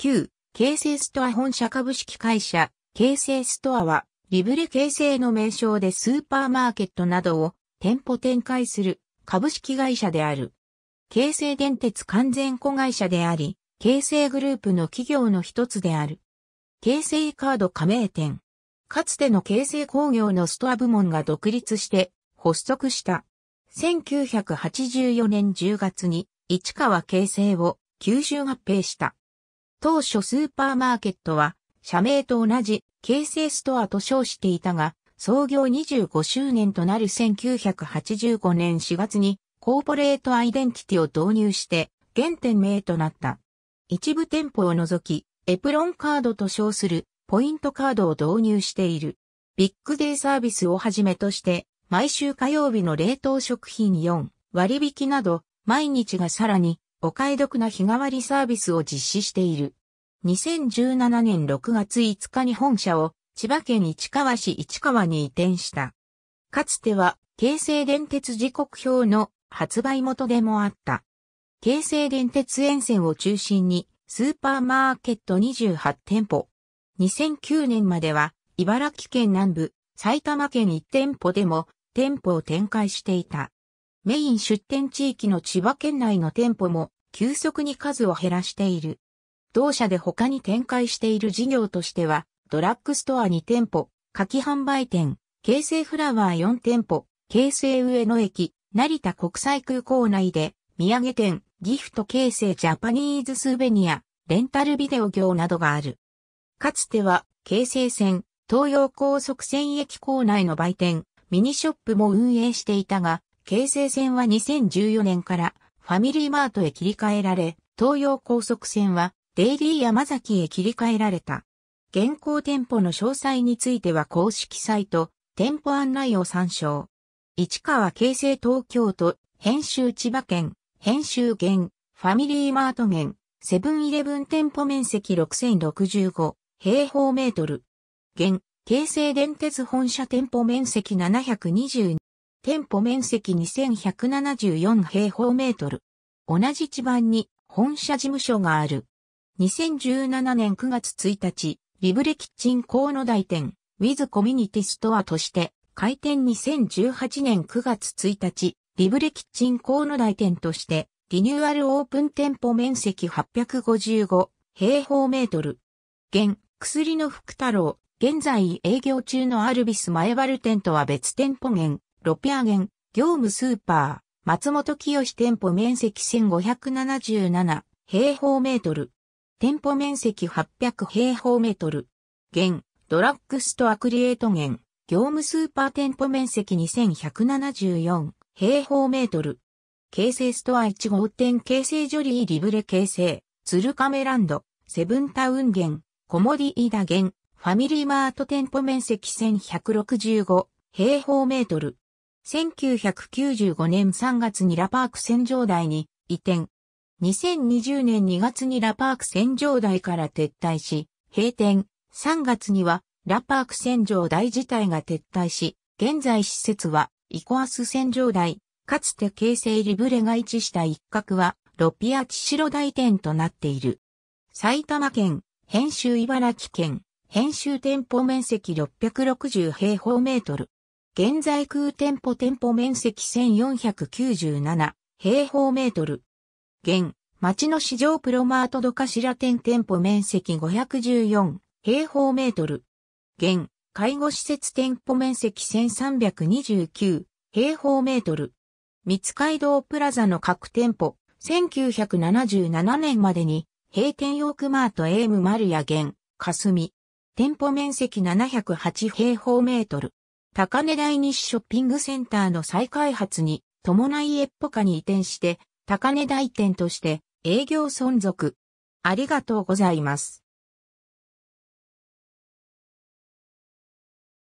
9、京成ストア本社株式会社、京成ストアは、リブレ形成の名称でスーパーマーケットなどを店舗展開する株式会社である。京成電鉄完全子会社であり、京成グループの企業の一つである。京成カード加盟店。かつての京成工業のストア部門が独立して発足した。1984年10月に市川京成を九州合併した。当初スーパーマーケットは、社名と同じ、形成ストアと称していたが、創業25周年となる1985年4月に、コーポレートアイデンティティを導入して、原点名となった。一部店舗を除き、エプロンカードと称するポイントカードを導入している。ビッグデーサービスをはじめとして、毎週火曜日の冷凍食品4割引など、毎日がさらにお買い得な日替わりサービスを実施している。2017年6月5日に本社を千葉県市川市市川に移転した。かつては京成電鉄時刻表の発売元でもあった。京成電鉄沿線を中心にスーパーマーケット28店舗。2009年までは茨城県南部、埼玉県1店舗でも店舗を展開していた。メイン出店地域の千葉県内の店舗も急速に数を減らしている。同社で他に展開している事業としては、ドラッグストア2店舗、柿販売店、京成フラワー4店舗、京成上野駅、成田国際空港内で、土産店、ギフト京成ジャパニーズスーベニア、レンタルビデオ業などがある。かつては、京成線、東洋高速線駅構内の売店、ミニショップも運営していたが、京成線は2014年からファミリーマートへ切り替えられ、東洋高速線はデイリー山崎へ切り替えられた。現行店舗の詳細については公式サイト、店舗案内を参照。市川京成東京都、編集千葉県、編集現、ファミリーマート現、セブンイレブン店舗面積6065平方メートル。現、京成電鉄本社店舗面積722店舗面積2174平方メートル。同じ地盤に本社事務所がある。2017年9月1日、リブレキッチン河野大店、ウィズコミュニティストアとして、開店2018年9月1日、リブレキッチン河野大店として、リニューアルオープン店舗面積855平方メートル。現、薬の福太郎、現在営業中のアルビス前原店とは別店舗現、ロピアゲン、業務スーパー、松本清店舗面積1577平方メートル。店舗面積800平方メートル。現、ドラッグストアクリエイト現、業務スーパー店舗面積2174平方メートル。京成ストア1号店京成ジョリーリブレ形成、鶴亀ランド、セブンタウン現、コモディイダ現、ファミリーマート店舗面積1165平方メートル。1995年3月にラパーク洗浄台に移転。2020年2月にラパーク洗浄台から撤退し、閉店。3月にはラパーク洗浄台自体が撤退し、現在施設はイコアス洗浄台、かつて形成リブレが位置した一角は、ロピア千代台店となっている。埼玉県、編集茨城県、編集店舗面積660平方メートル。現在空店舗店舗面積1497平方メートル。現、町の市場プロマートドカラ店店舗面積514平方メートル。現、介護施設店舗面積1329平方メートル。三街道プラザの各店舗、1977年までに、閉店ヨークマートエームマルヤ現、霞。店舗面積708平方メートル。高根二西ショッピングセンターの再開発に伴いエッポカに移転して、高根台店として営業存続。ありがとうございます。